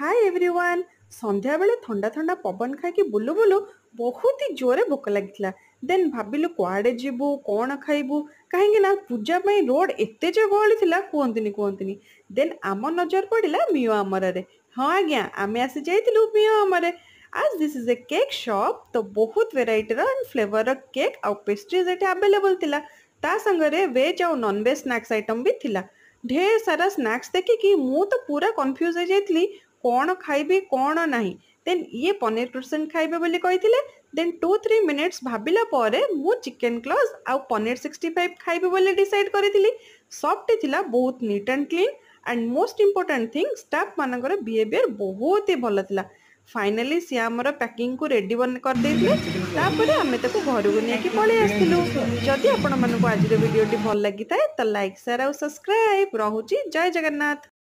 hi everyone संध्या बेले थंडा थंडा पवन खाकि बुलू बुलू बहुत ही जोर भोक लगी देन भाविल कड़े जीव कौन खाइबू कहीं पूजापी रोड एत जो गहली कहते कहते देन आम नजर पड़ा मियो आमर हाँ आज्ञा आम आसी जाइलु मियो आमर आज this is a cake shop तो बहुत वेरटर एंड फ्लेवर केक् आट्रीज ये आवेलेबल था तांगे वेज आउ नन भेज स्नाक्स आइटम भी थी ढेर सारा स्नाक्स देखिकी मु तो पूरा कन्फ्यूज हो जाती କ'ଣ ଖାଇବି କ'ଣ ନାହିଁ ଦେନ୍ ଇଏ ପନିର କ୍ରୋସେଣ୍ଟ ଖାଇବେ ବୋଲି କହିଥିଲେ ଦେନ୍ ଟୁ ଥ୍ରୀ ମିନିଟ୍ସ ଭାବିଲା ପରେ ମୁଁ ଚିକେନ୍ କ୍ଲସ୍ ଆଉ ପନିର ସିକ୍ସଟି ଫାଇଭ୍ ଖାଇବି ବୋଲି ଡିସାଇଡ଼୍ କରିଥିଲି ସପ୍ଟି ଥିଲା ବହୁତ neat and clean and most important thing ଷ୍ଟାଫ୍ମାନଙ୍କର ବିହେଭିଅର୍ ବହୁତ ହି ଭଲ ଥିଲା ଫାଇନାଲି ସିଏ ଆମର ପ୍ୟାକିଂକୁ ରେଡ଼ି କରିଦେଇଥିଲେ ତାପରେ ଆମେ ତାକୁ ଘରକୁ ନେଇକି ପଳେଇ ଆସିଥିଲୁ ଯଦି ଆପଣମାନଙ୍କୁ ଆଜିର ଭିଡ଼ିଓଟି ଭଲ ଲାଗିଥାଏ ତ ଲାଇକ୍ ସେୟାର ଆଉ ସବସ୍କ୍ରାଇବ୍ ରହୁଛି ଜୟ ଜଗନ୍ନାଥ